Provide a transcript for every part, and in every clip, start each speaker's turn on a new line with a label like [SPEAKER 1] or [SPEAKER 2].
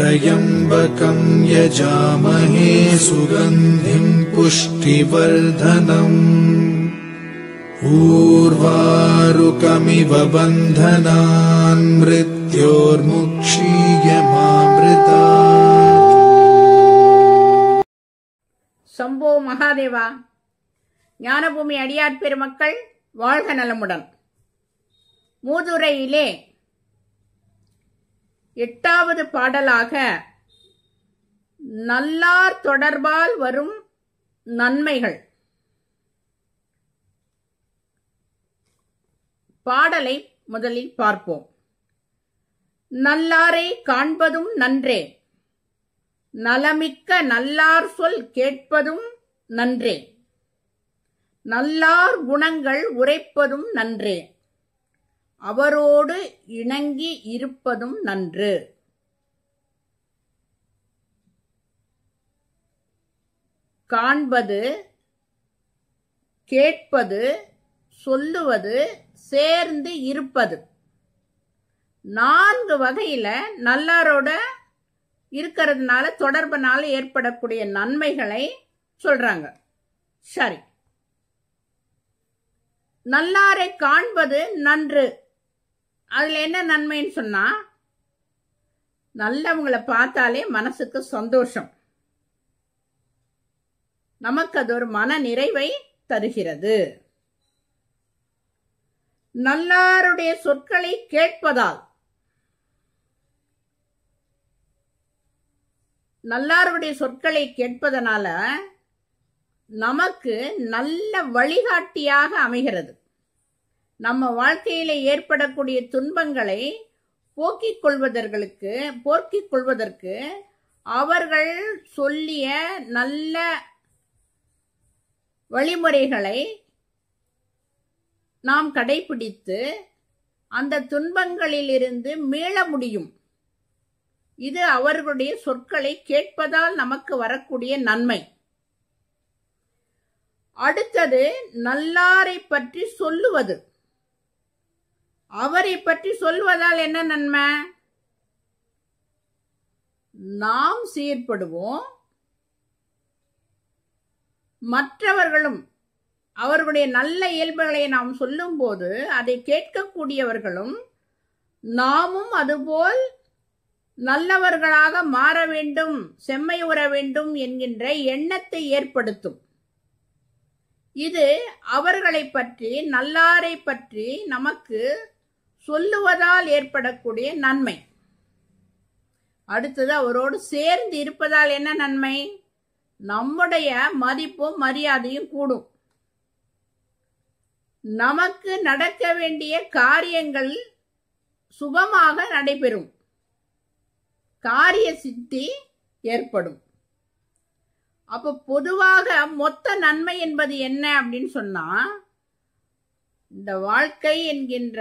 [SPEAKER 1] त्र्यम्बकं यजामहे सुगन्धिं पुष्टिवर्धनम् ऊर्वारुकमिव बन्धनान् मृत्योर्मुक्षीयमामृता சம்போ மகாதேவா ஞானபூமி அடியார் பெருமக்கள் வாழ்க நலமுடன் மூதுரையிலே எட்டாவது பாடலாக நல்லார் தொடர்பால் வரும் நன்மைகள் பாடலை முதலில் பார்ப்போம் நல்லாரை காண்பதும் நன்றே நலமிக்க நல்லார் சொல் கேட்பதும் நன்றே நல்லார் குணங்கள் உரைப்பதும் நன்றே அவரோடு இணங்கி இருப்பதும் நன்று. காண்பது, கேட்பது, சொல்லுவது, சேர்ந்து இருப்பது. நான்கு வகையில நல்லாரோட இருக்கிறதுனால தொடர்புனால ஏற்படக்கூடிய நன்மைகளை சொல்றாங்க சரி நல்லாரை காண்பது நன்று அதில் என்ன நன்மைன்னு சொன்னால் நல்லவங்களை பார்த்தாலே மனசுக்கு சந்தோஷம் நமக்கு அது ஒரு மன நிறைவை தருகிறது நல்லாருடைய சொற்களை கேட்பதால் நல்லாருடைய சொற்களை கேட்பதனால நமக்கு நல்ல வழிகாட்டியாக அமைகிறது நம்ம வாழ்க்கையில ஏற்படக்கூடிய துன்பங்களை போக்கிக் கொள்வதற்கு போக்கிக் கொள்வதற்கு அவர்கள் சொல்லிய நல்ல வழிமுறைகளை நாம் கடைபிடித்து அந்த துன்பங்களிலிருந்து மீள முடியும் இது அவர்களுடைய சொற்களை கேட்பதால் நமக்கு வரக்கூடிய நன்மை அடுத்தது நல்லாரை பற்றி சொல்லுவது அவரை பற்றி சொல்வதால் என்ன நன்மை நாம் சீர்படுவோம் மற்றவர்களும் அவர்களுடைய நல்ல இயல்புகளை நாம் சொல்லும்போது அதை கேட்கக்கூடியவர்களும் நாமும் அதுபோல் நல்லவர்களாக மாற வேண்டும் செம்மையுற வேண்டும் என்கின்ற எண்ணத்தை ஏற்படுத்தும் இது அவர்களை பற்றி நல்லாரை பற்றி நமக்கு சொல்லுவதால் ஏற்படக்கூடிய நன்மை அடுத்தது அவரோடு சேர்ந்து இருப்பதால் என்ன நன்மை நம்முடைய மதிப்பும் மரியாதையும் கூடும் நமக்கு நடக்க வேண்டிய காரியங்கள் சுபமாக நடைபெறும் காரிய சித்தி ஏற்படும் அப்போ பொதுவாக மொத்த நன்மை என்பது என்ன அப்படின்னு சொன்னா இந்த வாழ்க்கை என்கின்ற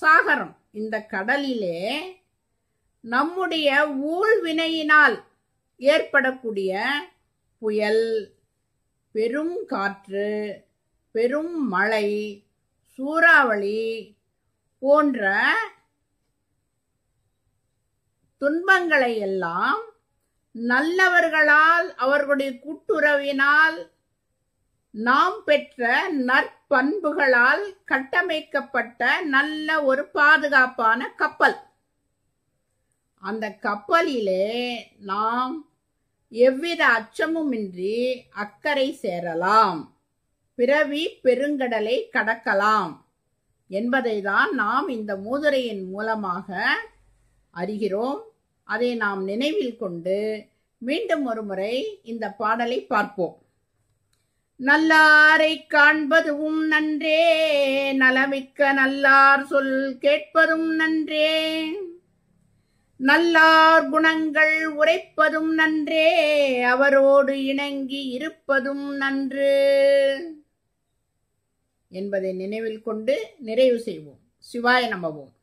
[SPEAKER 1] சாகரம் இந்த கடலிலே நம்முடைய ஊழ்வினையினால் ஏற்படக்கூடிய புயல் பெரும் காற்று பெரும் மழை சூறாவளி போன்ற துன்பங்களை எல்லாம் நல்லவர்களால் அவர்களுடைய கூட்டுறவினால் நாம் பெற்ற நற்பண்புகளால் கட்டமைக்கப்பட்ட நல்ல ஒரு பாதுகாப்பான கப்பல் அந்த கப்பலிலே நாம் எவ்வித அச்சமுமின்றி அக்கறை சேரலாம் பிறவி பெருங்கடலை கடக்கலாம் என்பதை தான் நாம் இந்த மூதுரையின் மூலமாக அறிகிறோம் அதை நாம் நினைவில் கொண்டு மீண்டும் ஒரு முறை இந்த பாடலை பார்ப்போம் நல்லாரைக் காண்பதுவும் நன்றே நலமிக்க நல்லார் சொல் கேட்பதும் நன்றே நல்லார் குணங்கள் உரைப்பதும் நன்றே அவரோடு இணங்கி இருப்பதும் நன்று என்பதை நினைவில் கொண்டு நிறைவு செய்வோம் சிவாய நம்பவும்